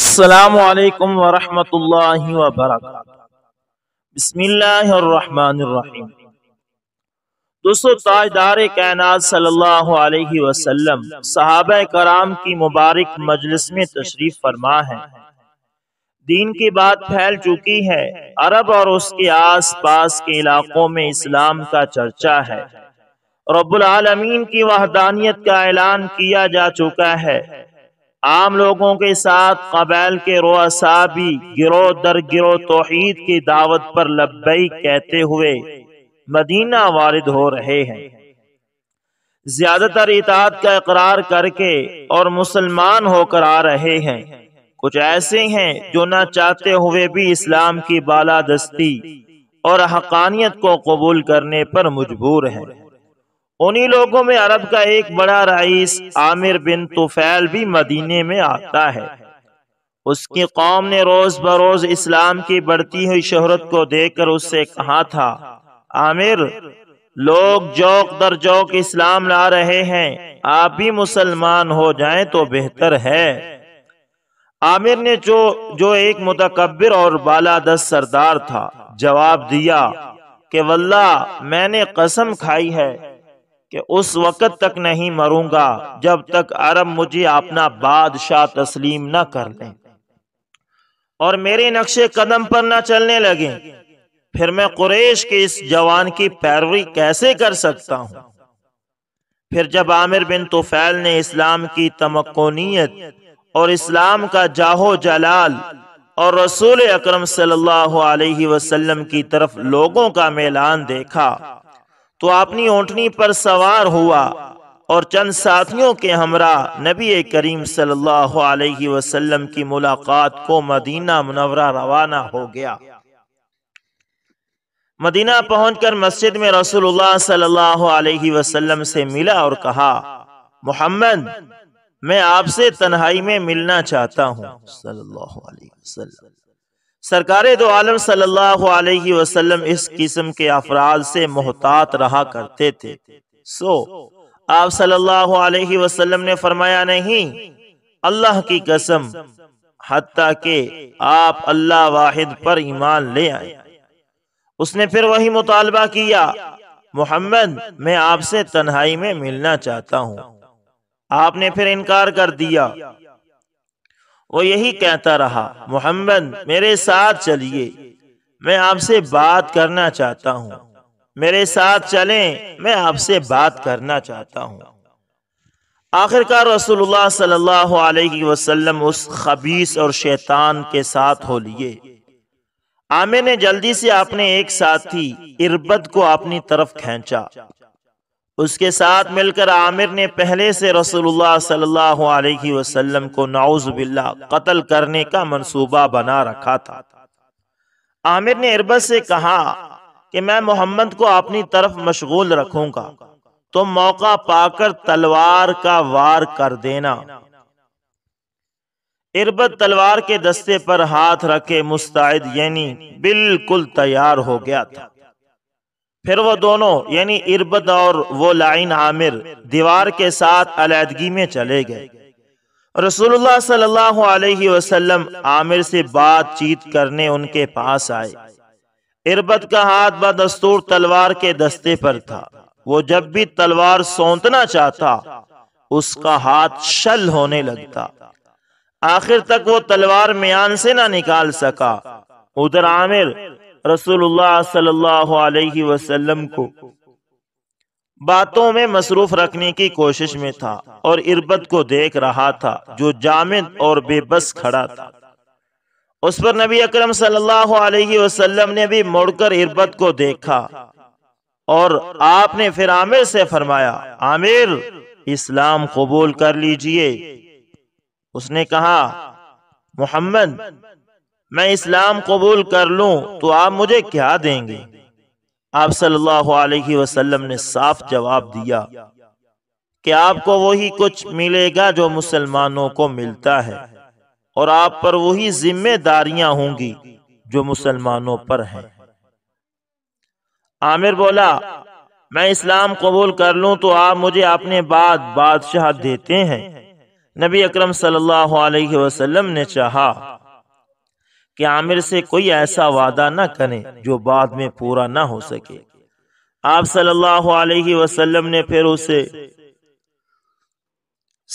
असलकम वरहमतुल्लाह वबरक बसमीम दोस्तों ताजदार कायनात सल्लल्लाहु अलैहि वसल्लम सहाब कराम की मुबारक मजलिस में तशरीफ फरमा है दीन की बात फैल चुकी है अरब और उसके आस पास के इलाकों में इस्लाम का चर्चा है आलमीन की वहदानियत का ऐलान किया जा चुका है आम लोगों के साथ कबैल के रोसा भी गिरोह दर गिरो तोहीद की दावत पर लब्बई कहते हुए मदीना वारिद हो रहे हैं ज्यादातर इतात का इकरार करके और मुसलमान होकर आ रहे हैं कुछ ऐसे हैं जो न चाहते हुए भी इस्लाम की बाला दस्ती और हकानियत को कबूल करने पर मजबूर हैं उन्हीं लोगों में अरब का एक बड़ा रईस आमिर बिन तुफैल भी मदीने में आता है उसकी कौम ने रोज बरोज इस्लाम की बढ़ती हुई शोहरत को देखकर उससे कहा था आमिर लोग जौक दर जौक इस्लाम ला रहे हैं आप भी मुसलमान हो जाएं तो बेहतर है आमिर ने जो जो एक मुतकबर और बालादस सरदार था जवाब दिया कि वल्ला मैंने कसम खाई है कि उस वक़्त तक नहीं मरूंगा जब तक अरब मुझे अपना बादशाह तस्लीम न कर लें और मेरे नक्शे कदम पर न चलने लगे फिर मैं कुरेश के इस जवान की पैरवी कैसे कर सकता हूँ फिर जब आमिर बिन तुफैल ने इस्लाम की तमकोनीत और इस्लाम का जाहो जलाल और रसूल अकरम सल्लल्लाहु अलैहि वसल्लम की तरफ लोगों का मेलान देखा तो अपनी ओंटनी पर सवार हुआ और चंद साथियों के हमरा नबी करीम सल्लल्लाहु अलैहि वसल्लम की मुलाकात को मदीना मुनवरा रवाना हो गया मदीना पहुंचकर मस्जिद में रसूलुल्लाह सल्लल्लाहु अलैहि वसल्लम से मिला और कहा मोहम्मद मैं आपसे तन्हाई में मिलना चाहता हूँ सल्लल्लाहु अलैहि वसल्लम सरकार दो आलम सल्लल्लाहु अलैहि वसल्लम इस किस्म के अफराद से मोहतात रहा करते थे सो आप सल्लल्लाहु अलैहि वसल्लम ने फरमाया नहीं अल्लाह की कसम हती के आप अल्लाह वाहिद पर ईमान ले आए उसने फिर वही मुतालबा किया मोहम्मद मैं आपसे तन्हाई में मिलना चाहता हूँ आपने फिर इनकार कर दिया वो यही कहता रहा मोहम्मद मेरे साथ चलिए मैं आपसे बात करना चाहता हूँ मेरे साथ चलें मैं आपसे बात करना चाहता हूँ आखिरकार रसूलुल्लाह सल्लल्लाहु अलैहि वसल्लम उस खबीस और शैतान के साथ हो लिए आमिर ने जल्दी से अपने एक साथी इरबत को अपनी तरफ खींचा उसके साथ मिलकर आमिर ने पहले से रसूलुल्लाह सल्लल्लाहु अलैहि वसल्लम को नाउज बिल्ला कत्ल करने का मंसूबा बना रखा था आमिर ने इरबत से कहा कि मैं मोहम्मद को अपनी तरफ मशगूल रखूंगा तो मौका पाकर तलवार का वार कर देना इरबत तलवार के दस्ते पर हाथ रखे मुस्ताद यानी बिल्कुल तैयार हो गया था फिर वो दोनों यानी इरबद और वो लाइन आमिर दीवार के साथ अलीदगी में चले गए रसूलुल्लाह सल्लल्लाहु अलैहि वसल्लम आमिर से बातचीत करने उनके पास आए इरबत का हाथ बदस्तूर तलवार के दस्ते पर था वो जब भी तलवार सौंतना चाहता उसका हाथ शल होने लगता आखिर तक वो तलवार म्यान से ना निकाल सका उधर आमिर रसूलुल्लाह सल्लल्लाहु अलैहि वसल्लम को बातों में मसरूफ रखने की कोशिश में था और इरबत को देख रहा था जो जामिद और बेबस खड़ा था उस पर नबी अकरम सल्लल्लाहु अलैहि वसल्लम ने भी मुड़कर इरबत को देखा और आपने फिर आमिर से फरमाया आमिर इस्लाम कबूल कर लीजिए उसने कहा मोहम्मद मैं इस्लाम कबूल कर लूं तो आप मुझे क्या देंगे आप सल्लल्लाहु अलैहि वसल्लम ने साफ जवाब दिया कि आपको वही कुछ मिलेगा जो मुसलमानों को मिलता है और आप पर वही जिम्मेदारियां होंगी जो मुसलमानों पर हैं आमिर बोला मैं इस्लाम कबूल कर लूं तो आप मुझे अपने बाद बादशाह देते हैं नबी अकरम सल्लल्लाहु अलैहि वसल्लम ने चाहा कि आमिर से कोई ऐसा वादा न करें जो बाद में पूरा न हो सके आप सल्लल्लाहु अलैहि वसल्लम ने फिर उसे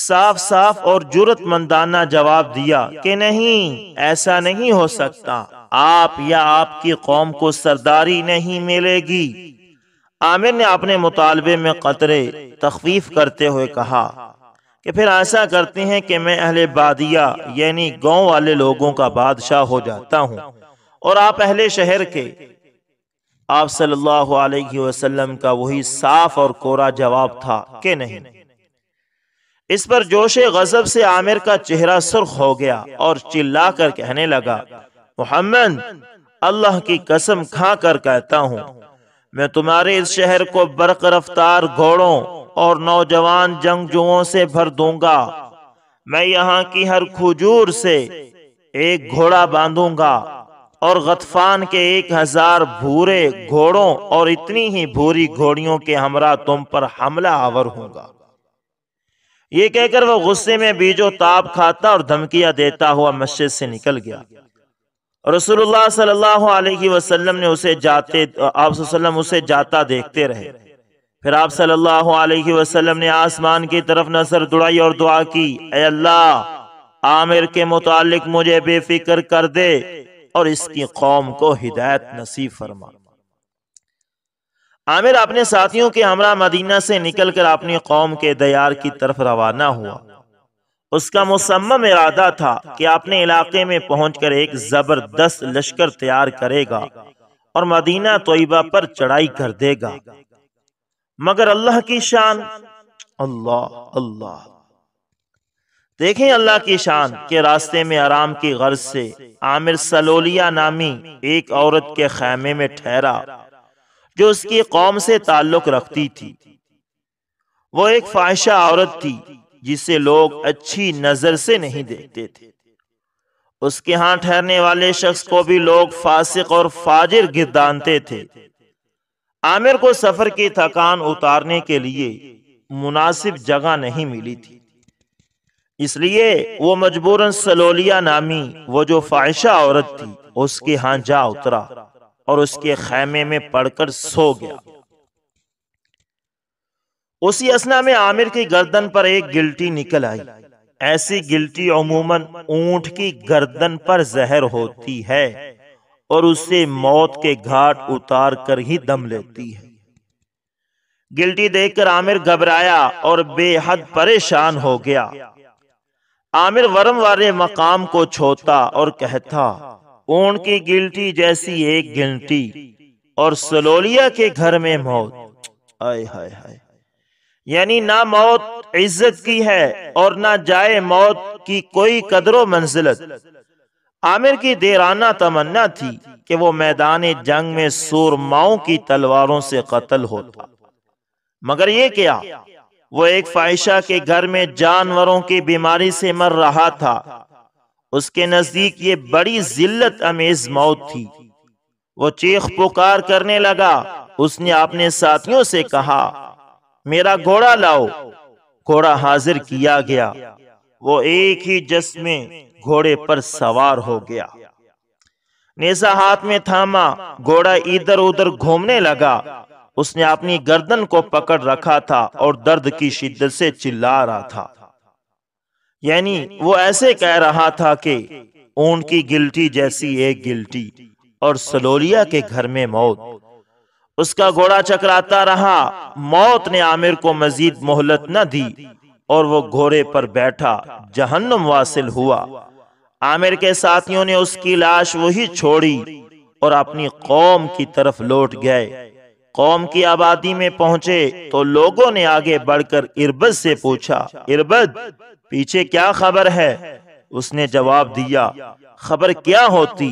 साफ साफ और जरूरतमंदाना जवाब दिया कि नहीं ऐसा नहीं हो सकता आप या आपकी कौम को सरदारी नहीं मिलेगी आमिर ने अपने मुतालबे में कतरे तखफीफ करते हुए कहा कि फिर ऐसा करते हैं कि मैं अहले बादिया यानी गांव वाले लोगों का बादशाह हो जाता हूं और आप अहले शहर के आप सल्लल्लाहु अलैहि वसल्लम का वही साफ और कोरा जवाब था कि नहीं इस पर जोश गजब से आमिर का चेहरा सुर्ख हो गया और चिल्ला कर कहने लगा मोहम्मद अल्लाह की कसम खा कर कहता हूं मैं तुम्हारे इस शहर को बरक रफ्तार घोड़ों और नौजवान जंगजुओं से भर दूंगा मैं यहाँ की हर खजूर से एक घोड़ा बांधूंगा और गतफान के एक हजार भूरे घोड़ों और इतनी ही भूरी घोड़ियों के हमरा तुम पर हमला आवर होगा ये कहकर वह गुस्से में बीजो ताप खाता और धमकियां देता हुआ मस्जिद से निकल गया रसूलुल्लाह सल्लल्लाहु अलैहि वसल्लम ने उसे जाते आप उसे जाता देखते रहे फिर आप सल्लल्लाहु अलैहि वसल्लम ने आसमान की तरफ नजर दुड़ाई और दुआ की अल्लाह आमिर के मुतालिक मुझे बेफिक्र कर दे और इसकी कौम को हिदायत नसीब फरमा आमिर अपने साथियों के हमरा मदीना से निकलकर अपनी कौम के दयार की तरफ रवाना हुआ उसका मुसम्म इरादा था कि अपने इलाके में पहुंचकर एक जबरदस्त लश्कर तैयार करेगा और मदीना तोयबा पर चढ़ाई कर देगा मगर अल्लाह की शान अल्लाह अल्लाह देखें अल्लाह की शान के रास्ते में आराम की गर्ज से आमिर सलोलिया नामी एक औरत के खैमे में ठहरा जो उसकी कौम से ताल्लुक रखती थी वो एक फाहिशा औरत थी जिसे लोग अच्छी नजर से नहीं देखते थे उसके यहां ठहरने वाले शख्स को भी लोग फासिक और फाजिर गिरदानते थे आमिर को सफर की थकान उतारने के लिए मुनासिब जगह नहीं मिली थी इसलिए वो मजबूरन सलोलिया नामी वो जो फाइशा औरत थी उसके यहां जा उतरा और उसके खैमे में पड़कर सो गया उसी असना में आमिर की गर्दन पर एक गिल्टी निकल आई ऐसी गिल्टी अमूमन ऊंट की गर्दन पर जहर होती है और उसे मौत के घाट उतार कर ही दम लेती है गिल्टी देखकर आमिर घबराया और बेहद परेशान हो गया आमिर वरम वाले मकाम को छोता और कहता ऊन की गिल्टी जैसी एक गिल्टी और सलोलिया के घर में मौत आय हाय हाय यानी ना मौत इज्जत की है और ना जाए मौत की कोई कदरो मंजिलत आमिर की देराना तमन्ना थी कि वो मैदान जंग में सूरमाओं की तलवारों से कत्ल होता मगर ये क्या वो एक फाइशा के घर में जानवरों की बीमारी से मर रहा था उसके नजदीक ये बड़ी जिल्लत अमेज मौत थी वो चीख पुकार करने लगा उसने अपने साथियों से कहा मेरा घोड़ा लाओ घोड़ा हाजिर किया गया वो एक ही जस घोड़े पर सवार हो गया नेजा हाथ में थामा घोड़ा इधर उधर घूमने लगा उसने अपनी गर्दन को पकड़ रखा था और दर्द की शिद्दत से चिल्ला रहा था यानी वो ऐसे कह रहा था कि ऊन की गिल्टी जैसी एक गिल्टी और सलोलिया के घर में मौत उसका घोड़ा चकराता रहा मौत ने आमिर को मजीद मोहलत न दी और वो घोड़े पर बैठा जहन्नम वासिल हुआ आमिर के साथियों ने उसकी लाश वही छोड़ी और अपनी कौम की तरफ लौट गए कौम की आबादी में पहुंचे तो लोगों ने आगे बढ़कर इरबद से पूछा इरबद पीछे क्या खबर है उसने जवाब दिया खबर क्या होती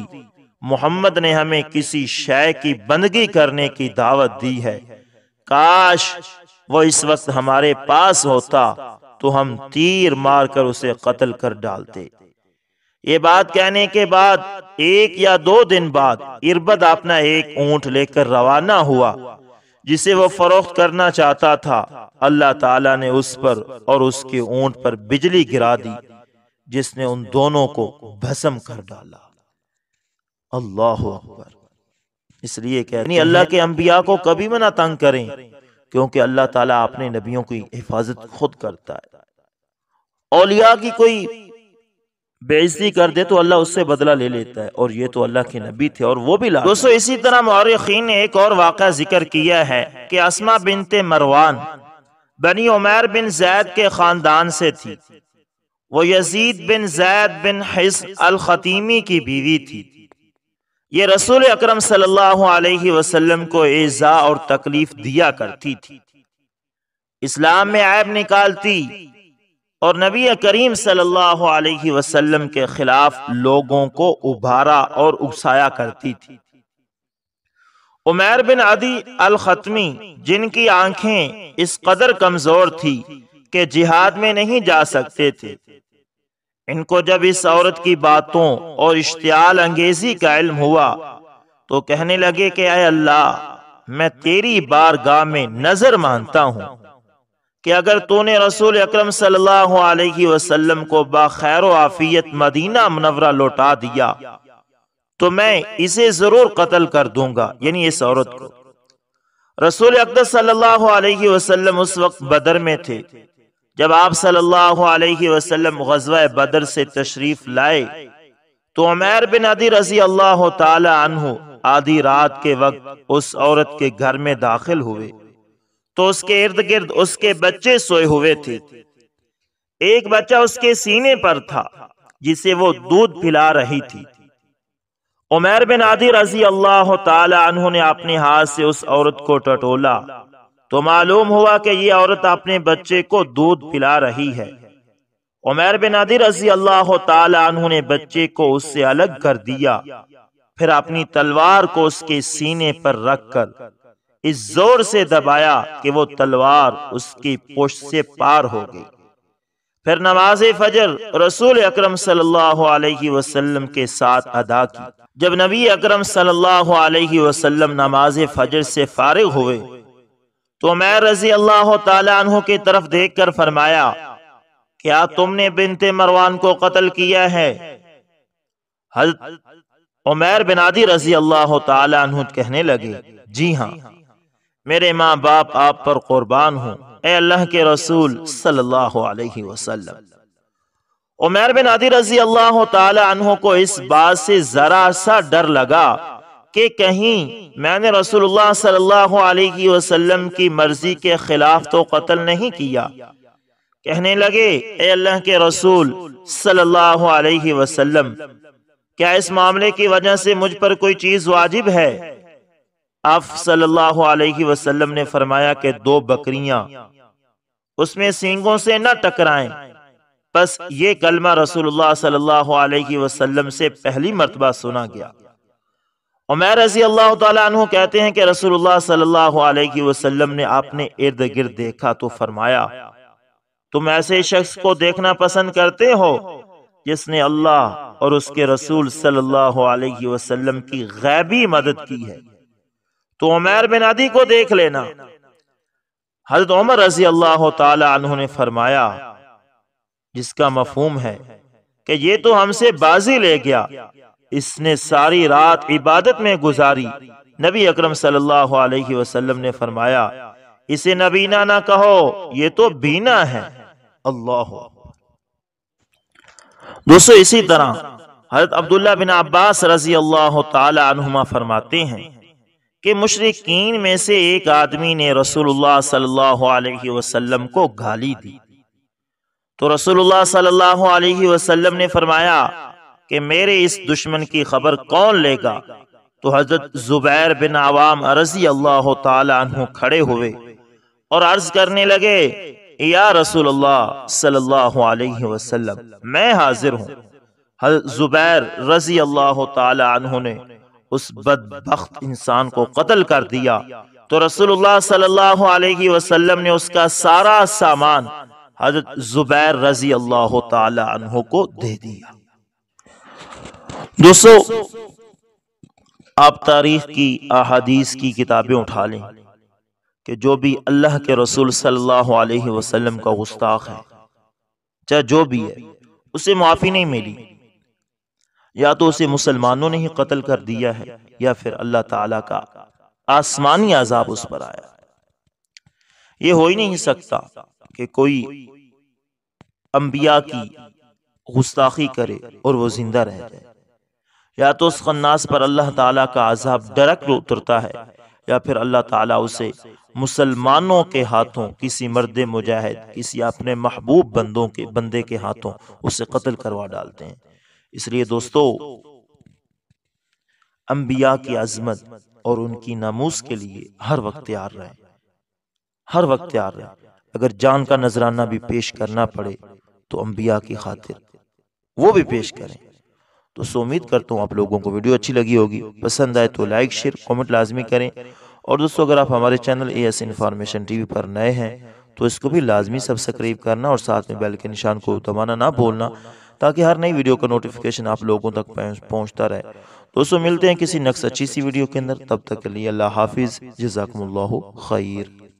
मोहम्मद ने हमें किसी शय की बंदगी करने की दावत दी है काश वो इस वक्त हमारे पास होता तो हम तीर मारकर उसे कत्ल कर डालते ये बात कहने के बाद एक या दो दिन बाद इरबद अपना एक ऊंट लेकर रवाना हुआ जिसे वो फरोख्त करना चाहता था अल्लाह ताला ने उस पर और उसके ऊंट पर बिजली गिरा दी जिसने उन दोनों को भस्म कर डाला अल्लाह अकबर इसलिए नहीं अल्लाह के अंबिया को कभी भी ना तंग करें क्योंकि अल्लाह ताला अपने नबियों की हिफाजत खुद करता है औलिया की कोई बेइज्जती कर दे तो अल्लाह उससे बदला ले लेता है और ये तो अल्लाह के नबी थे और वो भी ला दोस्तों इसी तरह मौरखीन ने एक और वाक़ जिक्र किया है कि असमा बिनते मरवान बनी उमैर बिन जैद के ख़ानदान से थी वो यजीद बिन जैद बिन हिस अल ख़तीमी की बीवी थी ये रसूल अक्रम सल्लल्लाहु को एज़ा और तकलीफ़ दिया करती थी इस्लाम में ऐब निकालती और नबी करीम सल्लल्लाहु अलैहि वसल्लम के खिलाफ लोगों को उभारा और उकसाया करती थी उमेर बिन अदी अल खतमी जिनकी आंखें इस कदर कमजोर थी कि जिहाद में नहीं जा सकते थे इनको जब इस औरत की बातों और इश्तियाल अंगेजी का इल्म हुआ तो कहने लगे कि अय अल्लाह मैं तेरी बारगाह में नजर मानता हूँ कि अगर तूने रसूल अक्रम सल्लल्लाहु अलैहि वसल्लम को बैर आफियत मदीना मनवरा लौटा दिया तो मैं इसे जरूर कत्ल कर दूंगा यानी इस औरत को रसूल अकदर सल्लल्लाहु अलैहि वसल्लम उस वक्त बदर में थे जब आप सल्लल्लाहु अलैहि वसल्लम गजवा बदर से तशरीफ लाए तो उमैर बिन अदी रजी अल्लाह तु आधी रात के वक्त उस औरत के घर में दाखिल हुए तो उसके इर्द गिर्द उसके बच्चे सोए हुए थे एक बच्चा उसके सीने पर था जिसे वो दूध पिला रही थी उमेर बिन आदि रजी अल्लाह तु ने अपने हाथ से उस औरत को टटोला तो मालूम हुआ कि ये औरत अपने बच्चे को दूध पिला रही है उमेर बिन आदि रजी अल्लाह तु ने बच्चे को उससे अलग कर दिया फिर अपनी तलवार को उसके सीने पर रखकर इस जोर से दबाया कि वो तलवार उसकी पुष्ट से पार हो गई फिर नमाज फजर रसूल अक्रम सल्लल्लाहु के साथ अदा की जब नबी अक्रम सल्लल्लाहु नमाज फजर से फारिग हुए तो मैं रजी अल्लाह तु की तरफ देख कर फरमाया क्या तुमने बिनते मरवान को कत्ल किया है हजरत उमैर बिनादी रजी अल्लाह तु कहने लगे जी हाँ मेरे माँ बाप आप पर कुर्बान हूँ ए अल्लाह के रसूल सल्लल्लाहु अलैहि वसल्लम उमर बिन आदि रजी अल्लाह तहों को इस बात से ज़रा सा डर लगा कि कहीं मैंने रसूलुल्लाह सल्लल्लाहु अलैहि वसल्लम की मर्ज़ी के ख़िलाफ़ तो कत्ल नहीं किया कहने लगे ए अल्लाह के रसूल सल्लल्लाहु अलैहि वसल्लम क्या इस मामले की वजह से मुझ पर कोई चीज़ वाजिब है आप सल्लल्लाहु अलैहि वसल्लम ने फरमाया कि दो बकरियां उसमें सींगों से न टकराएं बस ये कलमा रसूलुल्लाह सल्लल्लाहु अलैहि वसल्लम से पहली मरतबा सुना गया उमर रजी अल्लाह तु कहते हैं कि रसूलुल्लाह सल्लल्लाहु अलैहि वसल्लम ने आपने इर्द गिर्द देखा तो फरमाया तुम ऐसे शख्स को देखना पसंद करते हो जिसने अल्लाह और उसके रसूल सल्लल्लाहु अलैहि वसल्लम की गैबी मदद की है तो उमैर बिन अदी को देख लेना हजरत उमर रजी अल्लाह तु ने फरमाया जिसका मफहूम है कि ये तो हमसे बाजी ले गया इसने सारी रात इबादत में गुजारी नबी अकरम सल्लल्लाहु अलैहि वसल्लम ने फरमाया इसे नबीना ना कहो ये तो बीना है अल्लाह दोस्तों इसी तरह हजरत अब्दुल्ला बिन अब्बास रजी अल्लाह तुमा फरमाते हैं कि मुशरकिन में से एक आदमी ने रसूलुल्लाह सल्लल्लाहु अलैहि वसल्लम को गाली दी तो रसूलुल्लाह सल्लल्लाहु अलैहि वसल्लम ने फरमाया कि मेरे इस दुश्मन की खबर कौन लेगा तो हजरत जुबैर बिन आवाम रजी अल्लाह तु खड़े हुए और अर्ज करने लगे या रसूल सल्लल्लाहु अलैहि वसल्लम मैं हाजिर हूँ जुबैर रजी अल्लाह तु ने उस बदबخت इंसान को कत्ल कर दिया तो रसूलुल्लाह सल्लल्लाहु अलैहि वसल्लम ने उसका सारा सामान हजरत जुबैर रजी अल्लाह तआला अनहु को दे दिया दोस्तों आप तारीख की अहदीस की किताबें उठा लें कि जो भी अल्लाह के रसूल सल्लल्लाहु अलैहि वसल्लम का गुस्ताख है चाहे जो भी है उसे माफ़ी नहीं मिली या तो, तो उसे मुसलमानों ने ही कत्ल कर दिया है या फिर अल्लाह ताला का आसमानी अजाब उस पर आया ये हो ही नहीं सकता कि कोई अंबिया की गुस्ताखी करे और वो जिंदा रह जाए तो या तो उस खन्नास पर अल्लाह ताला का अजाब डायरेक्ट उतरता है या फिर अल्लाह ताला उसे मुसलमानों के हाथों किसी मर्द मुजाहिद किसी अपने महबूब बंदों के बंदे के हाथों उसे कत्ल करवा डालते हैं इसलिए दोस्तों अंबिया की अजमत और उनकी नामूस के लिए हर वक्त तैयार रहे हर वक्त तैयार रहे अगर जान का नजराना भी पेश करना पड़े तो अम्बिया की खातिर वो भी पेश करें तो सो उम्मीद करता हूँ आप लोगों को वीडियो अच्छी लगी होगी पसंद आए तो लाइक शेयर कमेंट लाजमी करें और दोस्तों अगर आप हमारे channel A S information TV पर नए हैं तो इसको भी लाजमी सब्सक्राइब करना और साथ में बेल के निशान को दबाना ना भूलना ताकि हर नई वीडियो का नोटिफिकेशन आप लोगों तक पहुंचता रहे दोस्तों मिलते हैं किसी नक्स अच्छी सी वीडियो के अंदर तब तक के लिए अल्लाह हाफिज़ जजाकम्ला खैर